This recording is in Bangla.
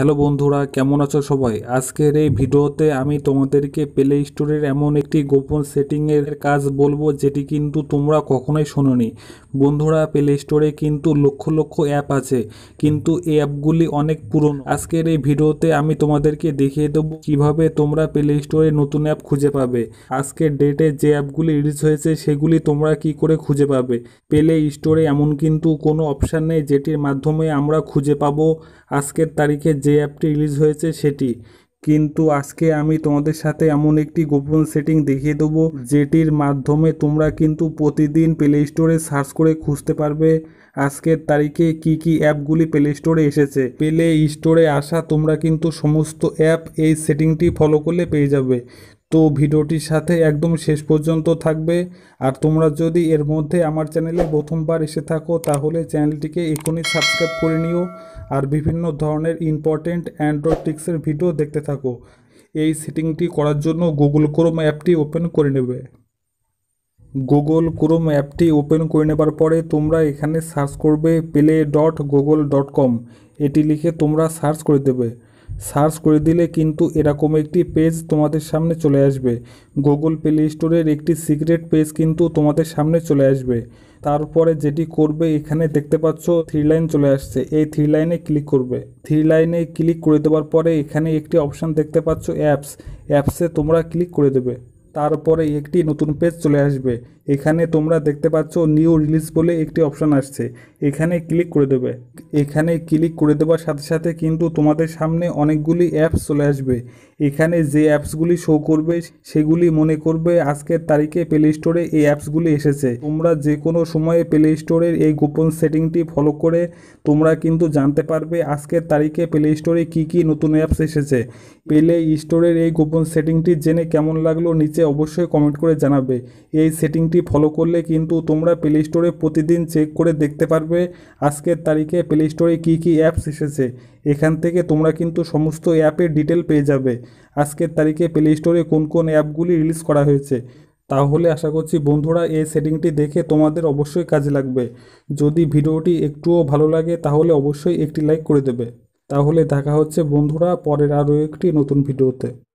হ্যালো বন্ধুরা কেমন আছো সবাই আজকের এই ভিডিওতে আমি তোমাদেরকে প্লে স্টোরের এমন একটি গোপন সেটিংয়ের কাজ বলবো যেটি কিন্তু তোমরা কখনোই শোনোনি বন্ধুরা প্লে স্টোরে কিন্তু লক্ষ লক্ষ অ্যাপ আছে কিন্তু এই অ্যাপগুলি অনেক পুরনো আজকের এই ভিডিওতে আমি তোমাদেরকে দেখিয়ে দেবো কিভাবে তোমরা প্লে স্টোরে নতুন অ্যাপ খুঁজে পাবে আজকের ডেটে যে অ্যাপগুলি রিলিজ হয়েছে সেগুলি তোমরা কি করে খুঁজে পাবে প্লে স্টোরে এমন কিন্তু কোনো অপশান নেই যেটির মাধ্যমে আমরা খুঁজে পাবো আজকের তারিখে যে যে অ্যাপটি রিলিজ হয়েছে সেটি কিন্তু আজকে আমি তোমাদের সাথে এমন একটি গোপন সেটিং দেখিয়ে দেবো যেটির মাধ্যমে তোমরা কিন্তু প্রতিদিন প্লে স্টোরে সার্চ করে খুঁজতে পারবে আজকের তারিখে কি কি অ্যাপগুলি প্লে স্টোরে এসেছে প্লে স্টোরে আসা তোমরা কিন্তু সমস্ত অ্যাপ এই সেটিংটি ফলো করলে পেয়ে যাবে তো ভিডিওটির সাথে একদম শেষ পর্যন্ত থাকবে আর তোমরা যদি এর মধ্যে আমার চ্যানেলে প্রথমবার এসে থাকো তাহলে চ্যানেলটিকে এখনই সাবস্ক্রাইব করে নিও আর বিভিন্ন ধরনের ইম্পর্টেন্ট অ্যান্ড্রয়েড টিক্সের ভিডিও দেখতে থাকো এই সেটিংটি করার জন্য গুগল ক্রোম অ্যাপটি ওপেন করে নেবে গুগল ক্রোম অ্যাপটি ওপেন করে নেবার পরে তোমরা এখানে সার্চ করবে play dot Google dot com এটি লিখে তোমরা সার্চ করে দেবে সার্চ করে দিলে কিন্তু এরকম একটি পেজ তোমাদের সামনে চলে আসবে গুগল প্লে স্টোরের একটি সিক্রেট পেজ কিন্তু তোমাদের সামনে চলে আসবে তারপরে যেটি করবে এখানে দেখতে পাচ্ছ থ্রি লাইন চলে আসছে এই থ্রি লাইনে ক্লিক করবে থ্রি লাইনে ক্লিক করে দেওয়ার পরে এখানে একটি অপশান দেখতে পাচ্ছ অ্যাপস অ্যাপসে তোমরা ক্লিক করে দেবে তারপরে একটি নতুন পেজ চলে আসবে এখানে তোমরা দেখতে পাচ্ছ নিউ রিলিজ বলে একটি অপশান আসছে এখানে ক্লিক করে দেবে এখানে ক্লিক করে দেওয়ার সাথে সাথে কিন্তু তোমাদের সামনে অনেকগুলি অ্যাপস চলে আসবে এখানে যে অ্যাপসগুলি শো করবে সেগুলি মনে করবে আজকের তারিখে প্লে স্টোরে এই অ্যাপসগুলি এসেছে তোমরা যে কোনো সময়ে প্লে স্টোরের এই গোপন সেটিংটি ফলো করে তোমরা কিন্তু জানতে পারবে আজকের তারিখে প্লে স্টোরে কী কী নতুন অ্যাপস এসেছে প্লে স্টোরের এই গোপন সেটিংটি জেনে কেমন লাগলো নিচে অবশ্যই কমেন্ট করে জানাবে এই সেটিংটি ফলো করলে কিন্তু তোমরা প্লে স্টোরে প্রতিদিন চেক করে দেখতে পারবে আজকের তারিখে প্লে স্টোরে কী কী অ্যাপস এসেছে এখান থেকে তোমরা কিন্তু সমস্ত অ্যাপের ডিটেল পেয়ে যাবে আজকের তারিখে প্লে স্টোরে কোন কোন অ্যাপগুলি রিলিজ করা হয়েছে তাহলে আশা করছি বন্ধুরা এই সেটিংটি দেখে তোমাদের অবশ্যই কাজে লাগবে যদি ভিডিওটি একটুও ভালো লাগে তাহলে অবশ্যই একটি লাইক করে দেবে তাহলে দেখা হচ্ছে বন্ধুরা পরের আরও একটি নতুন ভিডিওতে